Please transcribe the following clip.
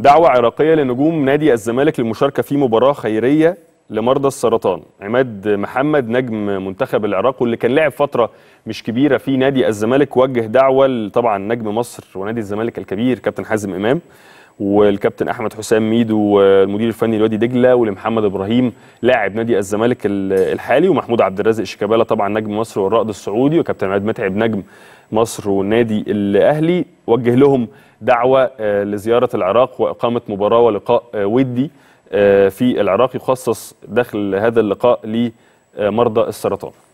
دعوة عراقية لنجوم نادي الزمالك للمشاركة في مباراة خيرية لمرضى السرطان عماد محمد نجم منتخب العراق واللي كان لعب فترة مش كبيرة في نادي الزمالك وجه دعوة طبعا نجم مصر ونادي الزمالك الكبير كابتن حازم إمام والكابتن احمد حسام ميدو والمدير الفني لوادي دجله ولمحمد ابراهيم لاعب نادي الزمالك الحالي ومحمود عبد الرازق شيكابالا طبعا نجم مصر والرائد السعودي وكابتن عماد متعب نجم مصر والنادي الاهلي وجه لهم دعوه آه، لزياره العراق واقامه مباراه ولقاء آه، ودي آه، في العراق يخصص داخل هذا اللقاء لمرضى السرطان